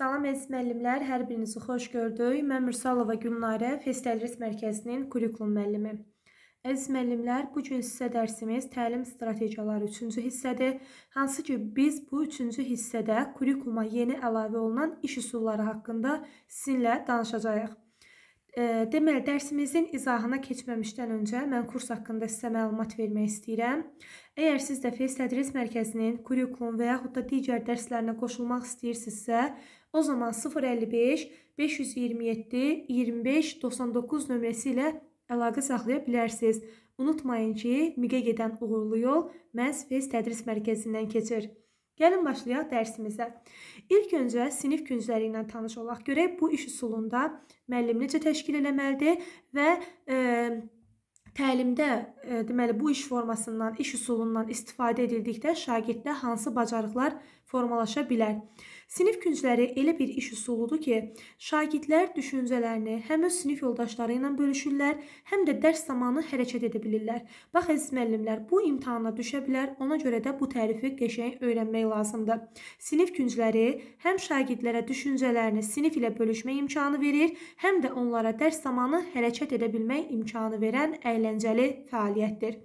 Salam əziz müəllimlər, hər birinizi xoş gördük. Mən Mürsalova Gülnarə, Fest Tədris Mərkəzinin kurikulum müəllimi. Əziz müəllimlər, bu gün sizə dərsimiz təlim strategiyaları 3-cü hissədir. Hansı ki, biz bu 3-cü hissədə kurikuluma yeni əlavə olunan iş üsulları haqqında sizinlə danışacağıq. E, deməli, dərsimizin izahına keçməmişdən öncə mən kurs haqqında sizə məlumat vermək istəyirəm. Əgər siz də Fes Tədris Mərkəzinin kurikulum və yaxud da digər dərslərinə qoşulmaq istəyirsinizsə, O zaman 055 527 25 99 nömrəsi ilə əlaqə saxlaya bilərsiniz. Unutmayın ki, MİQ-ə gedən uğurlu yol məhz Fez Tədris Mərkəzindən keçir. Gəlin başlayaq dərsimizə. İlk öncə sinif küncləri ilə tanış olaq. Görək bu iş üsulunda müəllim necə təşkil eləməlidir və e, təlimdə e, deməli bu iş formasından, iş üsulundan istifadə edildikdə şagirddə hansı bacarıqlar formalaşa bilər. Sinif küncləri elə bir iş üsuludur ki, şagirdlər düşüncələrini həm öz sinif yoldaşları ilə bölüşürlər, həm də dərs zamanı hərəkət edə bilirlər. Bax əziz müəllimlər, bu imtahana düşə bilər. Ona görə də bu tərifi qəşəng öyrənmək lazımdır. Sinif küncləri həm şagirdlərə düşüncələrini sinif ilə bölüşmək imkanı verir, həm də onlara dərs zamanı hərəkət edə bilmək imkanı verən əyləncəli fəaliyyətdir.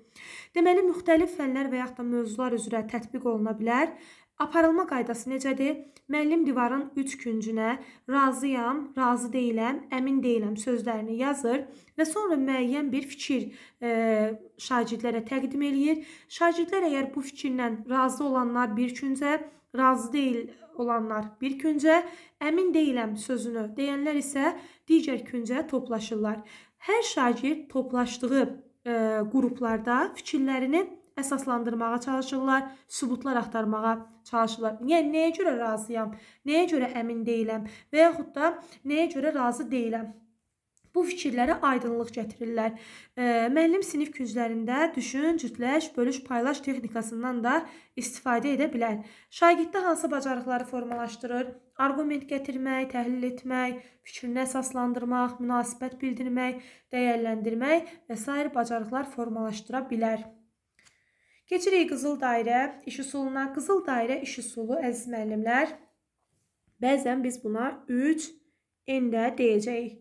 Deməli müxtəlif fənlər və yaxud da mövzular üzrə tətbiq oluna bilər. Aparılma qaydası necədir? Müəllim divarın 3 küncünə razıyam, razı deyiləm, əmin deyiləm sözlərini yazır və sonra müəyyən bir fikir e, şagirdlərə təqdim eləyir. Şagirdlər əgər bu fikirlə razı olanlar bir küncə, razı deyil olanlar bir küncə, əmin deyiləm sözünü deyənlər isə digər küncə toplaşırlar. Hər şagird toplaşdığı e, qruplarda fikirlərini əsaslandırmağa çalışırlar, sübutlar axtarmağa çalışırlar. Yəni nəyə görə razıyam, nəyə görə əmin deyiləm və yaxud da nəyə görə razı deyiləm bu fikirlərə aydınlıq gətirirlər. Müəllim sinif künclərində düşün, cütləş, bölüş, paylaş texnikasından da istifadə edə bilər. Şagirddə hansı bacarıqları formalaşdırır? Argument gətirmək, təhlil etmək, fikrini əsaslandırmaq, münasibət bildirmək, dəyərləndirmək və s. bacarıqlar formalaşdıra bilər. Keçirik qızıl dairə iş üsuluna. Qızıl dairə iş üsulu əziz müəllimlər. Bəzən biz buna 3 n də deyəcəyik.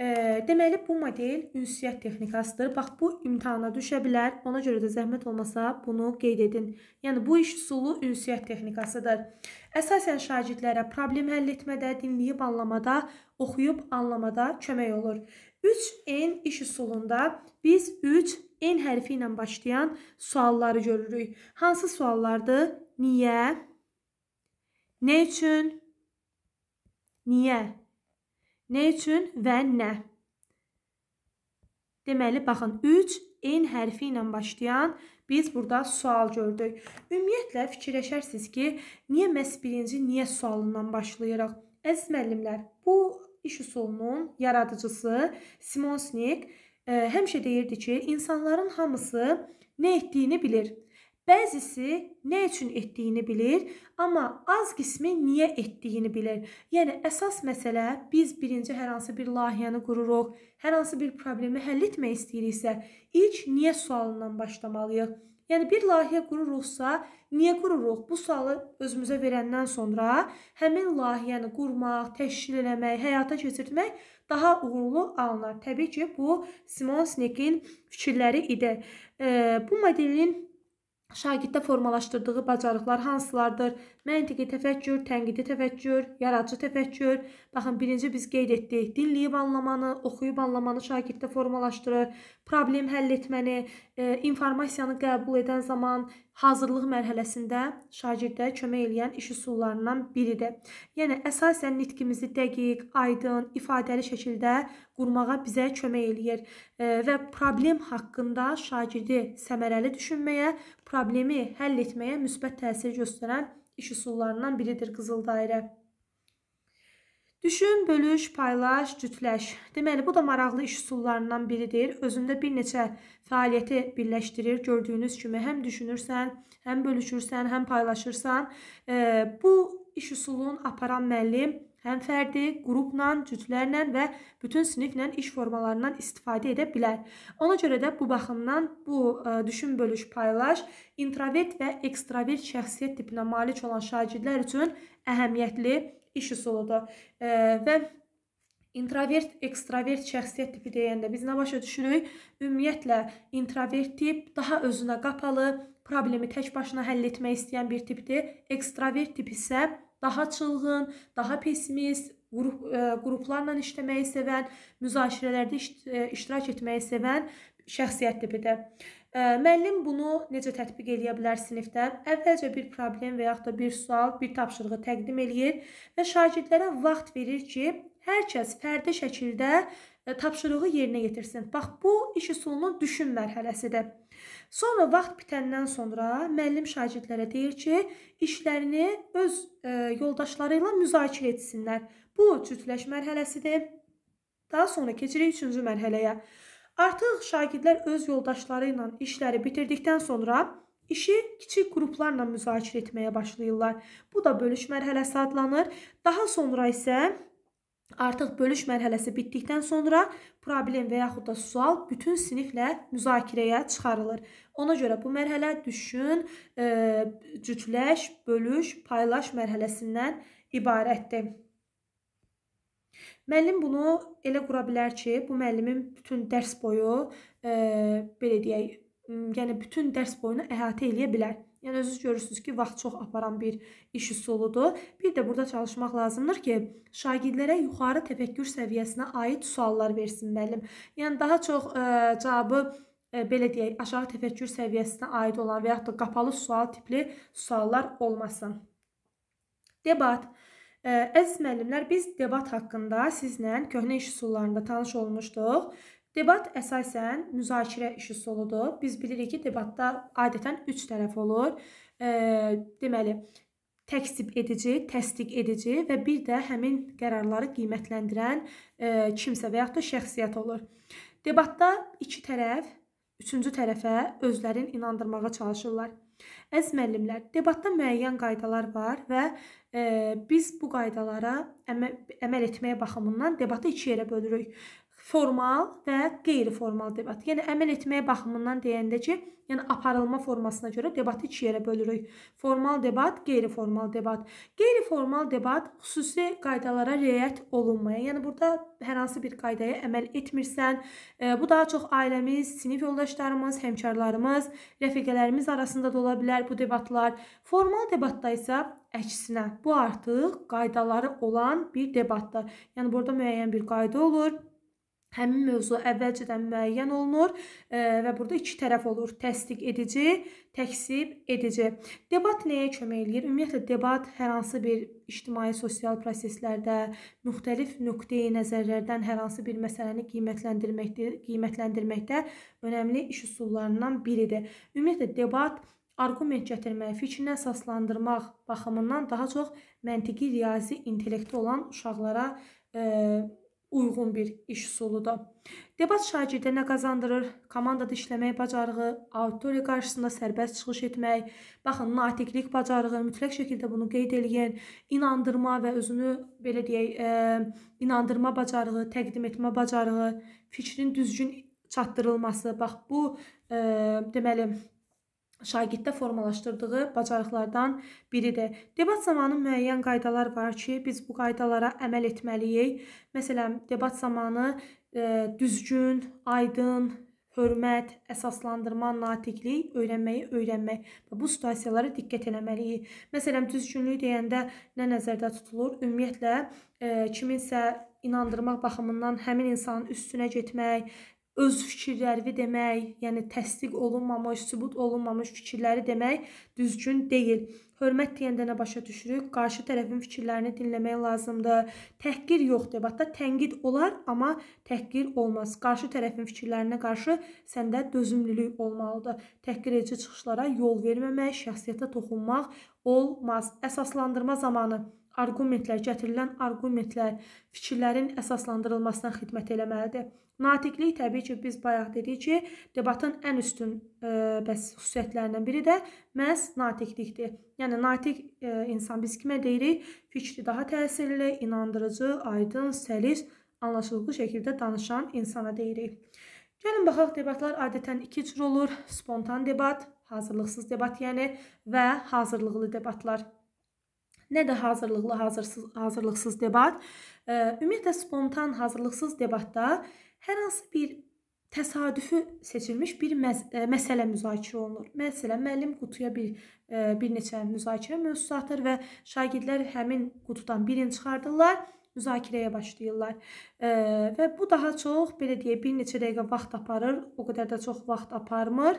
E, deməli bu model ünsiyyət texnikasıdır. Bax bu imtahana düşə bilər. Ona görə də zəhmət olmasa bunu qeyd edin. Yəni bu iş üsulu ünsiyyət texnikasıdır. Əsasən şagirdlərə problem həll etmədə, dinləyib anlamada, oxuyub anlamada kömək olur. 3N iş üsulunda biz 3 N hərfi ilə başlayan sualları görürük. Hansı suallardır? Niyə? Nə üçün? Niyə? Nə üçün və nə? Deməli, baxın, 3 N hərfi ilə başlayan biz burada sual gördük. Ümumiyyətlə, fikirləşərsiniz ki, niyə məhz birinci niyə sualından başlayırıq? Əziz müəllimlər, bu iş üsulunun yaradıcısı Simon Sinek e, həmişə deyirdi ki, insanların hamısı nə etdiyini bilir. Bəzisi nə üçün etdiyini bilir, amma az qismi niyə etdiyini bilir. Yəni əsas məsələ biz birinci hər hansı bir layihəni qururuq, hər hansı bir problemi həll etmək istəyiriksə, ilk niyə sualından başlamalıyıq. Yəni bir layihə qururuqsa, niyə qururuq? Bu sualı özümüzə verəndən sonra həmin layihəni qurmaq, təşkil eləmək, həyata keçirtmək daha uğurlu alınar. Təbii ki, bu Simon Sinek-in fikirləri idi. E, bu modelin Şagirddə formalaşdırdığı bacarıqlar hansılardır? Məntiqi təfəkkür, tənqidi təfəkkür, yaradıcı təfəkkür. Baxın, birinci biz qeyd etdik. Dinləyib anlamanı, oxuyub anlamanı şagirddə formalaşdırır. Problem həll etməni, E, informasiyanı qəbul edən zaman hazırlıq mərhələsində şagirdə kömək eləyən iş üsullarından biridir. Yəni əsasən nitqimizi dəqiq, aydın, ifadəli şəkildə qurmağa bizə kömək eləyir e, və problem haqqında şagirdi səmərəli düşünməyə, problemi həll etməyə müsbət təsir göstərən iş üsullarından biridir qızıl dairə. Düşün, bölüş, paylaş, cütləş. Deməli, bu da maraqlı iş üsullarından biridir. Özündə bir neçə fəaliyyəti birləşdirir. Gördüyünüz kimi həm düşünürsən, həm bölüşürsən, həm paylaşırsan. Bu iş üsulun aparan müəllim həm fərdi, qrupla, cütlərlə və bütün siniflə iş formalarından istifadə edə bilər. Ona görə də bu baxımdan bu düşün, bölüş, paylaş introvert və ekstravert şəxsiyyət tipinə malik olan şagirdlər üçün əhəmiyyətlidir iş üsulu da və introvert, ekstravert şəxsiyyət tipi deyəndə biz nə başa düşürük? Ümumiyyətlə introvert tip daha özünə qapalı, problemi tək başına həll etmək istəyən bir tipdir. Ekstravert tip isə daha çılğın, daha pessimist, Qrup, e, qruplarla işləməyi sevən, müzakirələrdə iş, e, iştirak etməyi sevən şəxsiyyət tipidir. E, müəllim bunu necə tətbiq edə bilər sinifdə? Əvvəlcə bir problem və yaxud da bir sual, bir tapşırığı təqdim eləyir və şagirdlərə vaxt verir ki, hər kəs fərdi şəkildə e, tapşırığı yerinə yetirsin. Bax bu iş üsulunun düşün mərhələsidir. Sonra vaxt bitəndən sonra müəllim şagirdlərə deyir ki, işlərini öz e, yoldaşları ilə müzakirə etsinlər. Bu cütləş mərhələsidir. Daha sonra keçirik 3-cü mərhələyə. Artıq şagirdlər öz yoldaşları ilə işləri bitirdikdən sonra İşi kiçik qruplarla müzakirə etməyə başlayırlar. Bu da bölüş mərhələsi adlanır. Daha sonra isə Artıq bölüş mərhələsi bitdikdən sonra problem və yaxud da sual bütün siniflə müzakirəyə çıxarılır. Ona görə bu mərhələ düşün, e, cütləş, bölüş, paylaş mərhələsindən ibarətdir. Müəllim bunu elə qura bilər ki, bu müəllimin bütün dərs boyu, e, belə deyək, yəni bütün dərs boyunu əhatə eləyə bilər. Yəni özünüz görürsünüz ki, vaxt çox aparan bir iş üsuludur. Bir də burada çalışmaq lazımdır ki, şagirdlərə yuxarı təfəkkür səviyyəsinə aid suallar versin müəllim. Yəni daha çox ə, e, cavabı ə, e, belə deyək, aşağı təfəkkür səviyyəsinə aid olan və yaxud da qapalı sual tipli suallar olmasın. Debat Ə, e, əziz müəllimlər, biz debat haqqında sizlə köhnə iş üsullarında tanış olmuşduq Debat əsasən müzakirə işi soludur. Biz bilirik ki, debatda adətən 3 tərəf olur. E, deməli, təksib edici, təsdiq edici və bir də həmin qərarları qiymətləndirən e, kimsə və yaxud da şəxsiyyət olur. Debatda iki tərəf üçüncü tərəfə özlərin inandırmağa çalışırlar. Əziz müəllimlər, debatda müəyyən qaydalar var və e, biz bu qaydalara əməl, əməl etməyə baxımından debatı iki yerə bölürük formal və qeyri-formal debat. Yəni əməl etməyə baxımından deyəndə ki, yəni aparılma formasına görə debatı iki yerə bölürük. Formal debat, qeyri-formal debat. Qeyri-formal debat xüsusi qaydalara riayət olunmayan, yəni burada hər hansı bir qaydaya əməl etmirsən, e, bu daha çox ailəmiz, sinif yoldaşlarımız, həmkarlarımız, rəfiqələrimiz arasında da ola bilər bu debatlar. Formal debatda isə əksinə bu artıq qaydaları olan bir debatdır. Yəni burada müəyyən bir qayda olur Həmin mövzu əvvəlcədən müəyyən olunur e, və burada iki tərəf olur: təsdiq edici, təksib edici. Debat nəyə kömək eləyir? Ümumiyyətlə debat hər hansı bir ictimai sosial proseslərdə müxtəlif nöqteyi-nəzərlərdən hər hansı bir məsələni qiymətləndirməkdə, qiymətləndirməkdə önəmli iş üsullarından biridir. Ümumiyyətlə debat arqument gətirmək, fikrinə əsaslandırmaq baxımından daha çox məntiqi riyazi intellekti olan uşaqlara e, uyğun bir iş üsuludur. Debat şagirdə nə qazandırır? Komandada işləmək bacarığı, auditoriya qarşısında sərbəst çıxış etmək, baxın, natiqlik bacarığı, mütləq şəkildə bunu qeyd eləyən, inandırma və özünü belə deyək, ə, e, inandırma bacarığı, təqdim etmə bacarığı, fikrin düzgün çatdırılması. Bax bu ə, e, deməli şagirddə formalaşdırdığı bacarıqlardan biridir. Debat zamanı müəyyən qaydalar var ki, biz bu qaydalara əməl etməliyik. Məsələn, debat zamanı ə, e, düzgün, aydın, hörmət, əsaslandırma, natiqlik öyrənməyi öyrənmək və bu situasiyalara diqqət eləməliyik. Məsələn, düzgünlük deyəndə nə nəzərdə tutulur? Ümumiyyətlə ə, e, kiminsə inandırmaq baxımından həmin insanın üstünə getmək, öz fikirlərini demək, yəni təsdiq olunmamış, sübut olunmamış fikirləri demək düzgün deyil. Hörmət deyəndə nə başa düşürük? Qarşı tərəfin fikirlərini dinləmək lazımdır. Təhqir yox debatda tənqid olar, amma təhqir olmaz. Qarşı tərəfin fikirlərinə qarşı səndə dözümlülük olmalıdır. Təhqir edici çıxışlara yol verməmək, şəxsiyyətə toxunmaq olmaz. Əsaslandırma zamanı argumentlər, gətirilən argumentlər fikirlərin əsaslandırılmasına xidmət eləməlidir. Natiqlik təbii ki, biz bayaq dedik ki, debatın ən üstün ə, e, bəs xüsusiyyətlərindən biri də məhz natiqlikdir. Yəni natiq ə, e, insan biz kimə deyirik? Fikri daha təsirli, inandırıcı, aydın, səlis, anlaşılıqlı şəkildə danışan insana deyirik. Gəlin baxaq, debatlar adətən iki cür olur: spontan debat, hazırlıqsız debat, yəni və hazırlıqlı debatlar nə də hazırlıqlı, hazırsız, hazırlıqsız debat. E, ümumiyyətlə spontan hazırlıqsız debatda hər hansı bir təsadüfü seçilmiş bir məs e, məsələ müzakirə olunur. Məsələn, müəllim qutuya bir e, bir neçə müzakirə mövzusu atır və şagirdlər həmin qutudan birini çıxardırlar, müzakirəyə başlayırlar. E, və bu daha çox belə deyək, bir neçə dəqiqə vaxt aparır, o qədər də çox vaxt aparmır.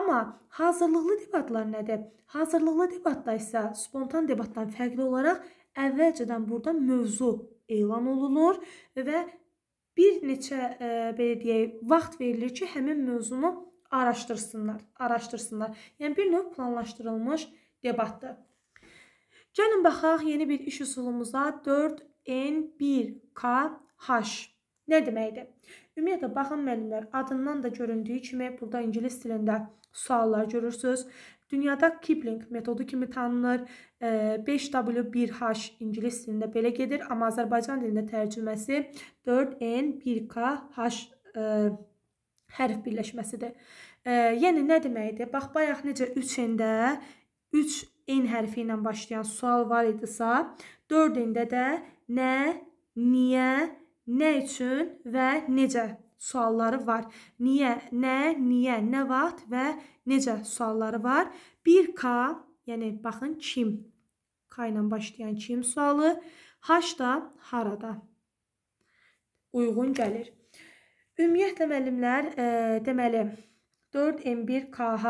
Amma hazırlıqlı debatlar nədir? Hazırlıqlı debatda isə spontan debatdan fərqli olaraq əvvəlcədən burada mövzu elan olunur və bir neçə e, belə deyək, vaxt verilir ki, həmin mövzunu araşdırsınlar, araşdırsınlar. Yəni bir növ planlaşdırılmış debatdır. Gəlin baxaq yeni bir iş üsulumuza 4N1KH. Nə deməkdir? Ümumiyyətlə baxın müəllimlər, adından da göründüyü kimi burada ingilis dilində suallar görürsüz. Dünyada Kipling metodu kimi tanınır. 5W1H ingilis dilində belə gedir, amma Azərbaycan dilində tərcüməsi 4N1KH hərf birləşməsidir. Yəni nə deməkdir? Bax bayaq necə 3N-də 3 N hərfi ilə başlayan sual var idisə, 4N-də də nə, niyə, nə üçün və necə sualları var. Niyə, nə, niyə, nə vaxt və necə sualları var. 1K, yəni baxın kim. K ilə başlayan kim sualı. H da harada uyğun gəlir. Ümumiyyətlə müəllimlər, e, deməli 4M1 KH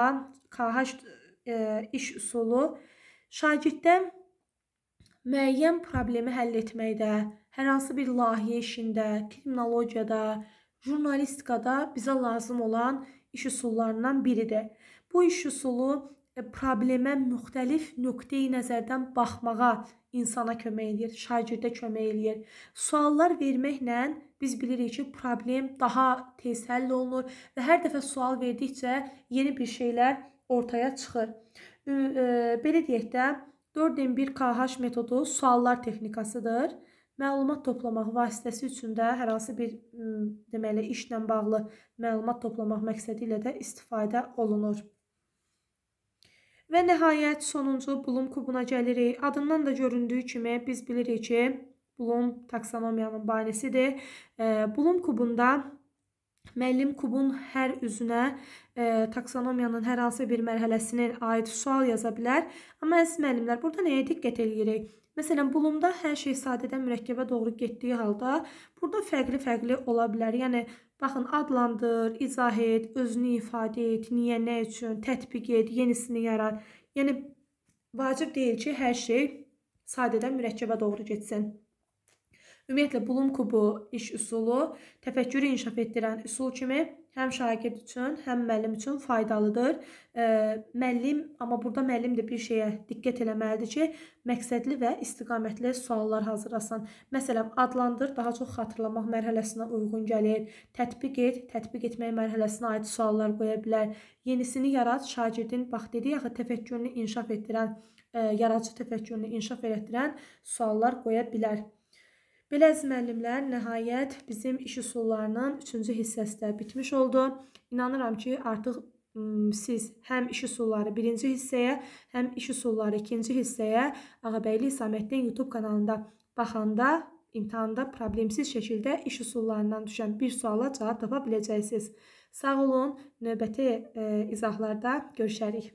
KH e, iş üsulu şagirddə müəyyən problemi həll etməkdə, hər hansı bir layihə işində, terminologiyada, jurnalistikada bizə lazım olan iş üsullarından biridir. Bu iş üsulu e, problemə müxtəlif nöqteyi nəzərdən baxmağa insana kömək edir, şagirdə kömək eləyir. Suallar verməklə biz bilirik ki, problem daha tez həll olunur və hər dəfə sual verdikcə yeni bir şeylər ortaya çıxır. E, belə deyək də 4M1KH metodu suallar texnikasıdır. Məlumat toplamaq vasitəsi üçün də hər hansı bir deməli işlə bağlı məlumat toplamaq məqsədi ilə də istifadə olunur. Və nəhayət sonuncu Bloom kubuna gəlirik. Adından da göründüyü kimi biz bilirik ki, Bloom taksonomiyanın banisidir. Bloom kubunda Müəllim kubun hər üzünə e, taksonomiyanın hər hansı bir mərhələsinə aid sual yaza bilər. Amma əziz müəllimlər, burada nəyə diqqət eləyirik? Məsələn, bulumda hər şey sadədən mürəkkəbə doğru getdiyi halda burada fərqli-fərqli ola bilər. Yəni, baxın, adlandır, izah et, özünü ifadə et, niyə, nə üçün, tətbiq et, yenisini yarat. Yəni, vacib deyil ki, hər şey sadədən mürəkkəbə doğru getsin. Ümumiyyətlə, Blum kubu iş üsulu təfəkkürü inkişaf etdirən üsul kimi həm şagird üçün, həm müəllim üçün faydalıdır. Müəllim, amma burada müəllim də bir şeyə diqqət eləməlidir ki, məqsədli və istiqamətli suallar hazırlasın. Məsələn, adlandır, daha çox xatırlamaq mərhələsinə uyğun gəlir. Tətbiq et, tətbiq etmək mərhələsinə aid suallar qoya bilər. Yenisini yarat, şagirdin bax dedi, yaxı təfəkkürünü inkişaf etdirən, yaradıcı təfəkkürünü inkişaf etdirən suallar qoya bilər. Belə əziz müəllimlər, nəhayət bizim iş üsullarının 3-cü hissəsi də bitmiş oldu. İnanıram ki, artıq siz həm iş üsulları 1-ci hissəyə, həm iş üsulları 2-ci hissəyə Ağabəyli İsaməddin YouTube kanalında baxanda imtahanda problemsiz şəkildə iş üsullarından düşən bir suala cavab tapa biləcəksiniz. Sağ olun, növbəti e, izahlarda görüşərik.